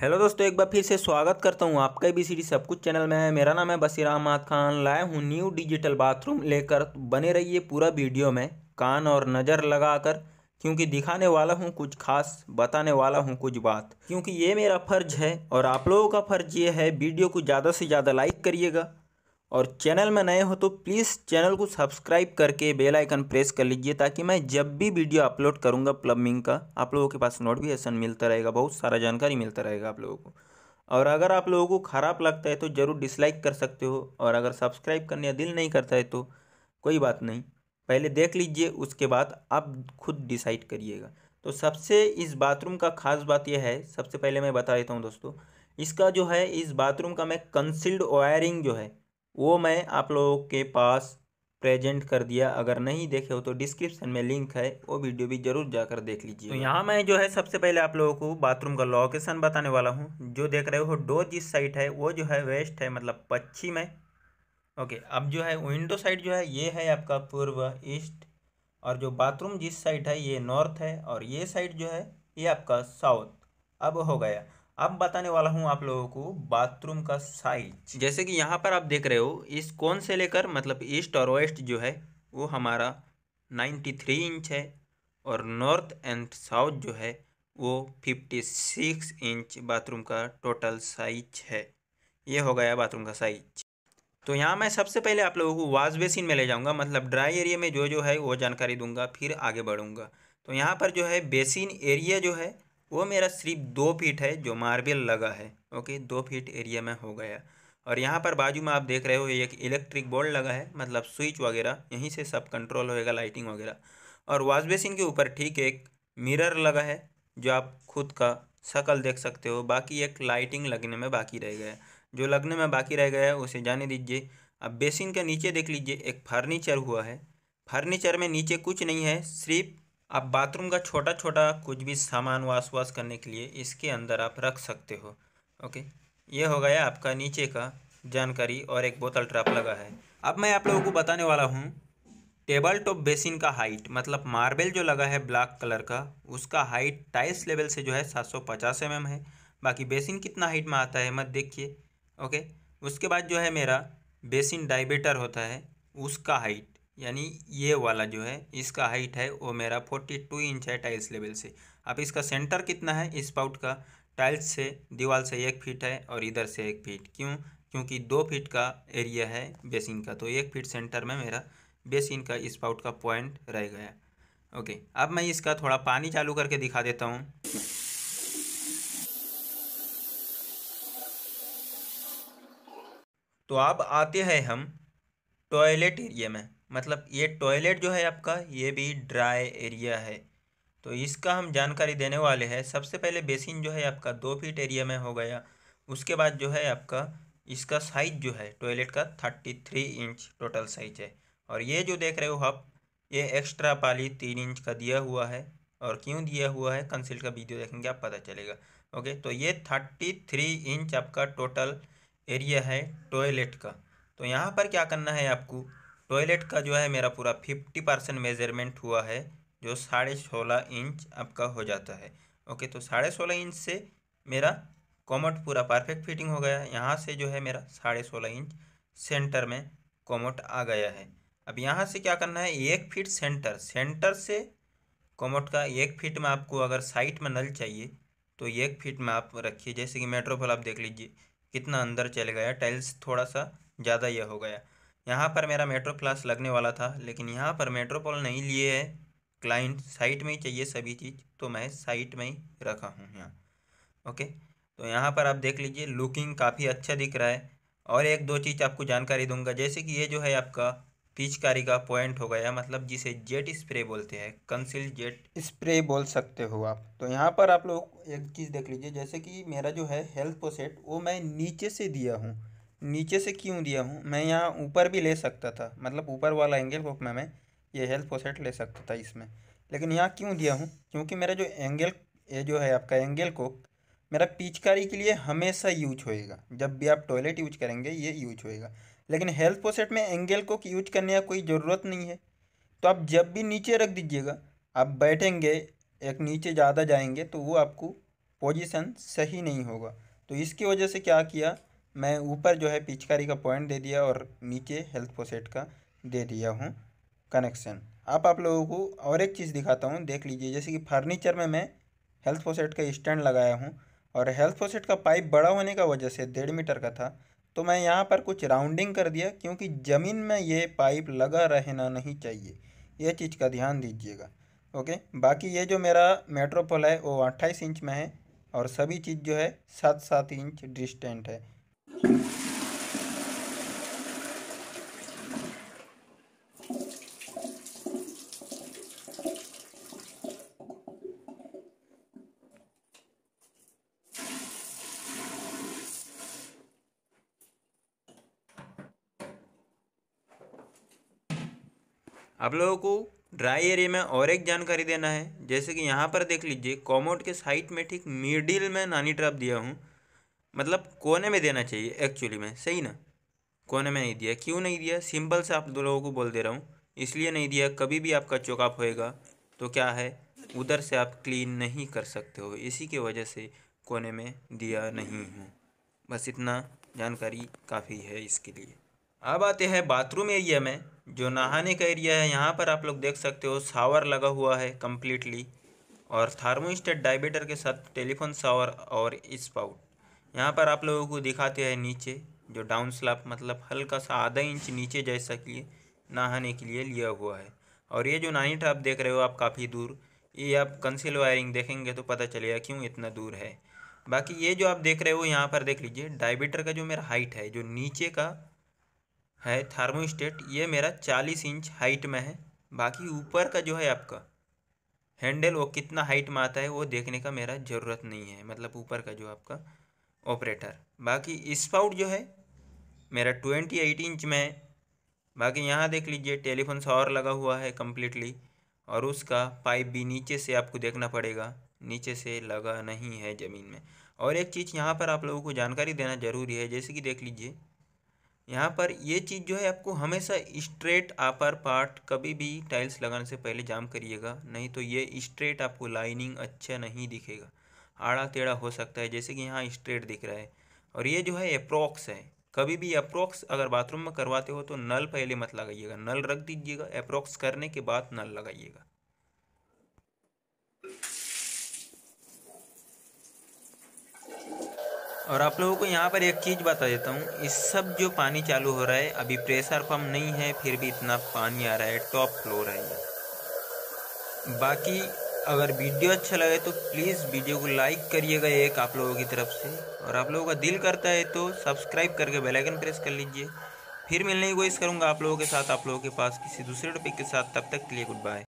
hello दोस्तों एक बार फिर से स्वागत करता हूँ आपका बी सी सब कुछ चैनल में है मेरा नाम है बसीर अहमद खान लाए हूँ न्यू डिजिटल बाथरूम लेकर बने रहिए पूरा वीडियो में कान और नज़र लगाकर क्योंकि दिखाने वाला हूँ कुछ खास बताने वाला हूँ कुछ बात क्योंकि ये मेरा फ़र्ज़ है और आप लोगों का फ़र्ज़ ये है वीडियो को ज़्यादा से ज़्यादा लाइक करिएगा और चैनल में नए हो तो प्लीज़ चैनल को सब्सक्राइब करके बेल आइकन प्रेस कर लीजिए ताकि मैं जब भी वीडियो अपलोड करूँगा प्लम्बिंग का आप लोगों के पास नोटिफिकेशन मिलता रहेगा बहुत सारा जानकारी मिलता रहेगा आप लोगों को और अगर आप लोगों को ख़राब लगता है तो ज़रूर डिसलाइक कर सकते हो और अगर सब्सक्राइब करने दिल नहीं करता है तो कोई बात नहीं पहले देख लीजिए उसके बाद आप खुद डिसाइड करिएगा तो सबसे इस बाथरूम का ख़ास बात यह है सबसे पहले मैं बता देता हूँ दोस्तों इसका जो है इस बाथरूम का मैं कंसिल्ड वायरिंग जो है वो मैं आप लोगों के पास प्रेजेंट कर दिया अगर नहीं देखे हो तो डिस्क्रिप्शन में लिंक है वो वीडियो भी जरूर जाकर देख लीजिए तो यहाँ मैं जो है सबसे पहले आप लोगों को बाथरूम का लोकेशन बताने वाला हूँ जो देख रहे हो डो जिस साइड है वो जो है वेस्ट है मतलब पश्चिम है ओके अब जो है विंडो साइड जो है ये है आपका पूर्व ईस्ट और जो बाथरूम जिस साइड है ये नॉर्थ है और ये साइड जो है ये आपका साउथ अब हो गया अब बताने वाला हूँ आप लोगों को बाथरूम का साइज जैसे कि यहाँ पर आप देख रहे हो इस कौन से लेकर मतलब ईस्ट और वेस्ट जो है वो हमारा 93 इंच है और नॉर्थ एंड साउथ जो है वो 56 इंच बाथरूम का टोटल साइज है ये हो गया बाथरूम का साइज तो यहाँ मैं सबसे पहले आप लोगों को वाश बेसिन में ले जाऊँगा मतलब ड्राई एरिया में जो जो है वो जानकारी दूंगा फिर आगे बढ़ूँगा तो यहाँ पर जो है बेसिन एरिया जो है वो मेरा सिर्फ दो फीट है जो मार्बल लगा है ओके दो फीट एरिया में हो गया और यहाँ पर बाजू में आप देख रहे हो एक इलेक्ट्रिक बोर्ड लगा है मतलब स्विच वगैरह यहीं से सब कंट्रोल होएगा लाइटिंग वगैरह और वॉश बेसिन के ऊपर ठीक एक मिरर लगा है जो आप खुद का शकल देख सकते हो बाकी एक लाइटिंग लगने में बाकी रह गया जो लगने में बाकी रह गया है उसे जाने दीजिए अब बेसिन के नीचे देख लीजिए एक फर्नीचर हुआ है फर्नीचर में नीचे कुछ नहीं है सिर्फ आप बाथरूम का छोटा छोटा कुछ भी सामान वाश वाश करने के लिए इसके अंदर आप रख सकते हो ओके ये हो गया आपका नीचे का जानकारी और एक बोतल ट्रैप लगा है अब मैं आप लोगों को बताने वाला हूँ टेबल टॉप बेसिन का हाइट मतलब मार्बल जो लगा है ब्लैक कलर का उसका हाइट टाइल्स लेवल से जो है 750 सौ mm है बाकी बेसिन कितना हाइट में आता है मत देखिए ओके उसके बाद जो है मेरा बेसिन डाइबेटर होता है उसका हाइट यानी ये वाला जो है इसका हाइट है वो मेरा फोर्टी टू इंच है टाइल्स लेवल से अब इसका सेंटर कितना है इस पाउट का टाइल्स से दीवार से एक फीट है और इधर से एक फीट क्यों क्योंकि दो फीट का एरिया है बेसिन का तो एक फीट सेंटर में मेरा बेसिन का इस पाउट का पॉइंट रह गया ओके अब मैं इसका थोड़ा पानी चालू करके दिखा देता हूँ तो अब आते हैं हम टॉयलेट एरिया में मतलब ये टॉयलेट जो है आपका ये भी ड्राई एरिया है तो इसका हम जानकारी देने वाले हैं सबसे पहले बेसिन जो है आपका दो फीट एरिया में हो गया उसके बाद जो है आपका इसका साइज जो है टॉयलेट का thirty three inch total size है और ये जो देख रहे हो आप ये एक्स्ट्रा पाली तीन इंच का दिया हुआ है और क्यों दिया हुआ है कंसिल का वीडियो देखेंगे आप पता चलेगा ओके तो ये थर्टी थ्री इंच आपका टोटल एरिया है टॉयलेट का तो यहाँ पर क्या करना है आपको टॉयलेट का जो है मेरा पूरा फिफ्टी परसेंट मेज़रमेंट हुआ है जो साढ़े सोलह इंच आपका हो जाता है ओके तो साढ़े सोलह इंच से मेरा कॉमट पूरा परफेक्ट फिटिंग हो गया यहाँ से जो है मेरा साढ़े सोलह इंच सेंटर में कॉमट आ गया है अब यहाँ से क्या करना है एक फिट सेंटर सेंटर से कॉमट का एक फिट में आपको अगर साइट में नल चाहिए तो एक फिट में आप रखिए जैसे कि मेट्रोफल आप देख लीजिए कितना अंदर चले गया टाइल्स थोड़ा सा ज़्यादा यह हो गया यहाँ पर मेरा मेट्रो क्लास लगने वाला था लेकिन यहाँ पर मेट्रोपोल नहीं लिए है क्लाइंट साइट में ही चाहिए सभी चीज़ तो मैं साइट में ही रखा हूँ यहाँ ओके तो यहाँ पर आप देख लीजिए लुकिंग काफ़ी अच्छा दिख रहा है और एक दो चीज़ आपको जानकारी दूंगा जैसे कि ये जो है आपका पिचकारी का पॉइंट हो गया मतलब जिसे जेट स्प्रे बोलते हैं कंसिल जेट स्प्रे बोल सकते हो आप तो यहाँ पर आप लोग एक चीज़ देख लीजिए जैसे कि मेरा जो है हेल्थ पोसेट वो मैं नीचे से दिया हूँ नीचे से क्यों दिया हूँ मैं यहाँ ऊपर भी ले सकता था मतलब ऊपर वाला एंगल को मैं मैं ये हेल्थ पोसेट ले सकता था इसमें लेकिन यहाँ क्यों दिया हूँ क्योंकि मेरा जो एंगल ये जो है आपका एंगल को मेरा पिचकारी के लिए हमेशा यूज होएगा जब भी आप टॉयलेट यूज करेंगे ये यूज होएगा लेकिन हेल्थ पोसेट में एंगल को यूज करने का कोई ज़रूरत नहीं है तो आप जब भी नीचे रख दीजिएगा आप बैठेंगे एक नीचे ज़्यादा जाएंगे तो वो आपको पोजीशन सही नहीं होगा तो इसकी वजह से क्या किया मैं ऊपर जो है पिचकारी का पॉइंट दे दिया और नीचे हेल्थ पोसेट का दे दिया हूँ कनेक्शन आप आप लोगों को और एक चीज़ दिखाता हूँ देख लीजिए जैसे कि फर्नीचर में मैं हेल्थ पोसेट का स्टैंड लगाया हूँ और हेल्थ पोसेट का पाइप बड़ा होने का वजह से डेढ़ मीटर का था तो मैं यहाँ पर कुछ राउंडिंग कर दिया क्योंकि ज़मीन में ये पाइप लगा रहना नहीं चाहिए यह चीज़ का ध्यान दीजिएगा ओके बाकी ये जो मेरा मेट्रोपोल है वो अट्ठाईस इंच में है और सभी चीज़ जो है सात सात इंच डिस्टेंट है आप लोगों को ड्राई एरिया में और एक जानकारी देना है जैसे कि यहाँ पर देख लीजिए कॉमोड के साइड में ठीक मिडिल में नानी ट्रैप दिया हूँ मतलब कोने में देना चाहिए एक्चुअली में सही ना कोने में नहीं दिया क्यों नहीं दिया सिंपल से आप लोगों को बोल दे रहा हूँ इसलिए नहीं दिया कभी भी आपका चौकअप होएगा तो क्या है उधर से आप क्लीन नहीं कर सकते हो इसी के वजह से कोने में दिया नहीं हूँ बस इतना जानकारी काफ़ी है इसके लिए अब आते हैं बाथरूम एरिया में जो नहाने का एरिया है यहाँ पर आप लोग देख सकते हो सावर लगा हुआ है कम्प्लीटली और थार्मोस्टेट डायबेटर के साथ टेलीफोन सावर और इस्पाउट यहाँ पर आप लोगों को दिखाते हैं नीचे जो डाउन स्लाप मतलब हल्का सा आधा इंच नीचे जैसा कि नहाने के लिए लिया हुआ है और ये जो नाइट आप देख रहे हो आप काफ़ी दूर ये आप कंसिल वायरिंग देखेंगे तो पता चलेगा क्यों इतना दूर है बाकी ये जो आप देख रहे हो यहाँ पर देख लीजिए डायबीटर का जो मेरा हाइट है जो नीचे का है थार्मोस्टेट ये मेरा चालीस इंच हाइट में है बाकी ऊपर का जो है आपका हैंडल वो कितना हाइट में आता है वो देखने का मेरा ज़रूरत नहीं है मतलब ऊपर का जो आपका ऑपरेटर बाकी स्पाउट जो है मेरा ट्वेंटी एट इंच में है बाकी यहाँ देख लीजिए टेलीफोन और लगा हुआ है कम्प्लीटली और उसका पाइप भी नीचे से आपको देखना पड़ेगा नीचे से लगा नहीं है ज़मीन में और एक चीज़ यहाँ पर आप लोगों को जानकारी देना ज़रूरी है जैसे कि देख लीजिए यहाँ पर ये चीज़ जो है आपको हमेशा स्ट्रेट आपर पार्ट कभी भी टाइल्स लगाने से पहले जाम करिएगा नहीं तो ये स्ट्रेट आपको लाइनिंग अच्छा नहीं दिखेगा आड़ा टेढ़ा हो सकता है जैसे कि यहाँ स्ट्रेट दिख रहा है और ये जो है अप्रोक्स है कभी भी अप्रोक्स अगर बाथरूम में करवाते हो तो नल पहले मत लगाइएगा नल रख दीजिएगा अप्रोक्स करने के बाद नल लगाइएगा और आप लोगों को यहाँ पर एक चीज़ बता देता हूँ इस सब जो पानी चालू हो रहा है अभी प्रेशर पम्प नहीं है फिर भी इतना पानी आ रहा है टॉप फ्लोर है ये बाकी अगर वीडियो अच्छा लगे तो प्लीज़ वीडियो को लाइक करिएगा एक आप लोगों की तरफ से और आप लोगों का दिल करता है तो सब्सक्राइब करके बेल आइकन प्रेस कर लीजिए फिर मिलने की कोशिश करूँगा आप लोगों के साथ आप लोगों के पास किसी दूसरे टॉपिक के साथ तब तक के लिए गुड बाय